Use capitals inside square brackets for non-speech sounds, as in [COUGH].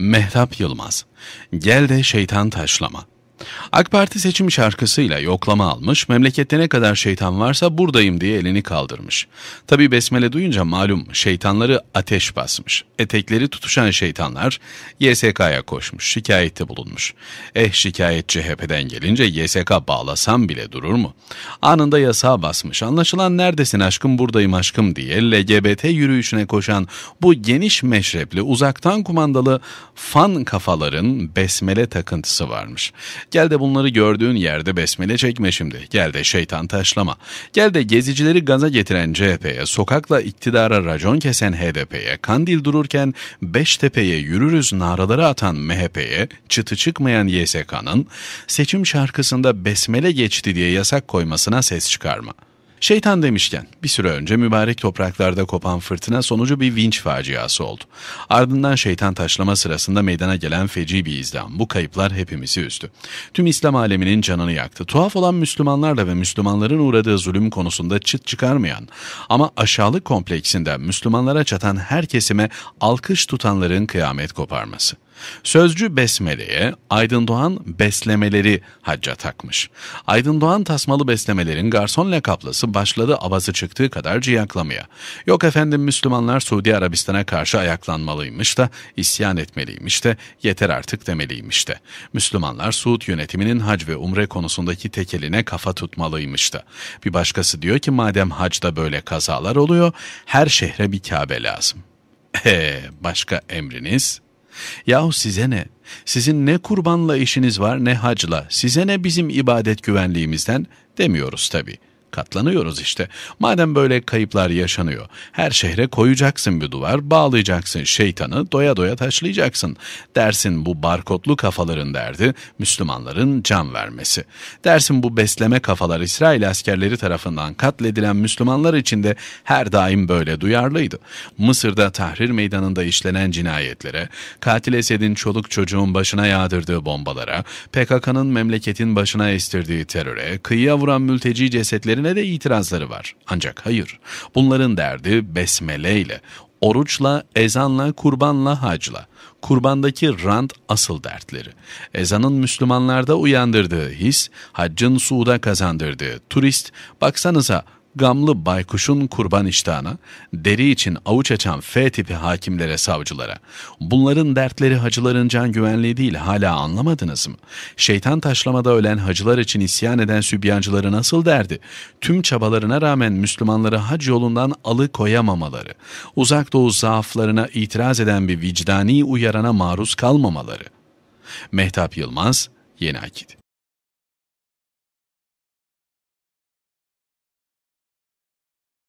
Mehtap Yılmaz Gel de şeytan taşlama AK Parti seçim şarkısıyla yoklama almış, memlekette ne kadar şeytan varsa buradayım diye elini kaldırmış. Tabi besmele duyunca malum şeytanları ateş basmış. Etekleri tutuşan şeytanlar YSK'ya koşmuş, şikayette bulunmuş. Eh şikayet CHP'den gelince YSK bağlasam bile durur mu? Anında yasağa basmış, anlaşılan neredesin aşkım buradayım aşkım diye LGBT yürüyüşüne koşan bu geniş meşrepli uzaktan kumandalı fan kafaların besmele takıntısı varmış. Gel de bunları gördüğün yerde besmele çekme şimdi. Gel de şeytan taşlama. Gel de gezicileri gaza getiren CHP'ye, sokakla iktidara racon kesen HDP'ye, kandil dururken Beştepe'ye yürürüz naraları atan MHP'ye, çıtı çıkmayan YSK'nın seçim şarkısında besmele geçti diye yasak koymasına ses çıkarma.'' Şeytan demişken bir süre önce mübarek topraklarda kopan fırtına sonucu bir vinç faciası oldu. Ardından şeytan taşlama sırasında meydana gelen feci bir izlam. Bu kayıplar hepimizi üzdü. Tüm İslam aleminin canını yaktı. Tuhaf olan Müslümanlarla ve Müslümanların uğradığı zulüm konusunda çıt çıkarmayan ama aşağılık kompleksinde Müslümanlara çatan her kesime alkış tutanların kıyamet koparması. Sözcü besmeleye Aydın Doğan beslemeleri hacca takmış. Aydın Doğan tasmalı beslemelerin garson lakaplısı başladı avazı çıktığı kadar ciyaklamaya. Yok efendim Müslümanlar Suudi Arabistan'a karşı ayaklanmalıymış da isyan etmeliymiş de yeter artık demeliymiş de. Müslümanlar Suud yönetiminin hac ve umre konusundaki tekeline kafa tutmalıymış da. Bir başkası diyor ki madem hacda böyle kazalar oluyor her şehre bir Kabe lazım. Eee [LAUGHS] başka emriniz? Yahu size ne? Sizin ne kurbanla işiniz var ne hacla, size ne bizim ibadet güvenliğimizden demiyoruz tabii. Katlanıyoruz işte. Madem böyle kayıplar yaşanıyor, her şehre koyacaksın bir duvar, bağlayacaksın şeytanı, doya doya taşlayacaksın. Dersin bu barkotlu kafaların derdi, Müslümanların can vermesi. Dersin bu besleme kafalar İsrail askerleri tarafından katledilen Müslümanlar için de her daim böyle duyarlıydı. Mısır'da Tahrir Meydanı'nda işlenen cinayetlere, katil Esed'in çoluk çocuğun başına yağdırdığı bombalara, PKK'nın memleketin başına estirdiği teröre, kıyıya vuran mülteci cesetleri. Diğerlerine de itirazları var. Ancak hayır, bunların derdi besmeleyle, oruçla, ezanla, kurbanla, hacla. Kurbandaki rant asıl dertleri. Ezanın Müslümanlarda uyandırdığı his, haccın Suud'a kazandırdığı turist, baksanıza gamlı baykuşun kurban iştahına, deri için avuç açan F tipi hakimlere, savcılara. Bunların dertleri hacıların can güvenliği değil hala anlamadınız mı? Şeytan taşlamada ölen hacılar için isyan eden sübyancıları nasıl derdi? Tüm çabalarına rağmen Müslümanları hac yolundan alıkoyamamaları, uzak doğu zaaflarına itiraz eden bir vicdani uyarana maruz kalmamaları. Mehtap Yılmaz, Yeni Akit